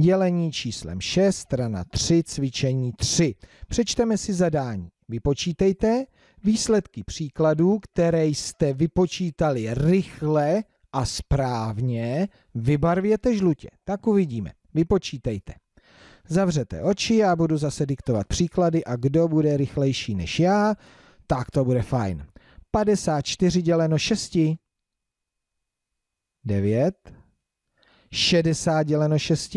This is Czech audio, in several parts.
dělení číslem 6, strana 3, cvičení 3. Přečteme si zadání. Vypočítejte výsledky příkladů, které jste vypočítali rychle a správně, vybarvěte žlutě. Tak uvidíme. Vypočítejte. Zavřete oči, já budu zase diktovat příklady a kdo bude rychlejší než já, tak to bude fajn. 54 děleno 6. 9. 60 děleno 6.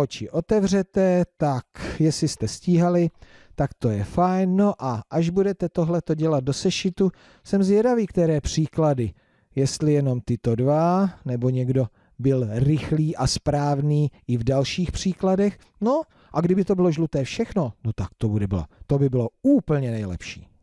oči otevřete, tak jestli jste stíhali, tak to je fajn. No a až budete tohleto dělat do sešitu, jsem zvědavý, které příklady. Jestli jenom tyto dva, nebo někdo byl rychlý a správný i v dalších příkladech. No a kdyby to bylo žluté všechno, no tak to, bude bylo, to by bylo úplně nejlepší.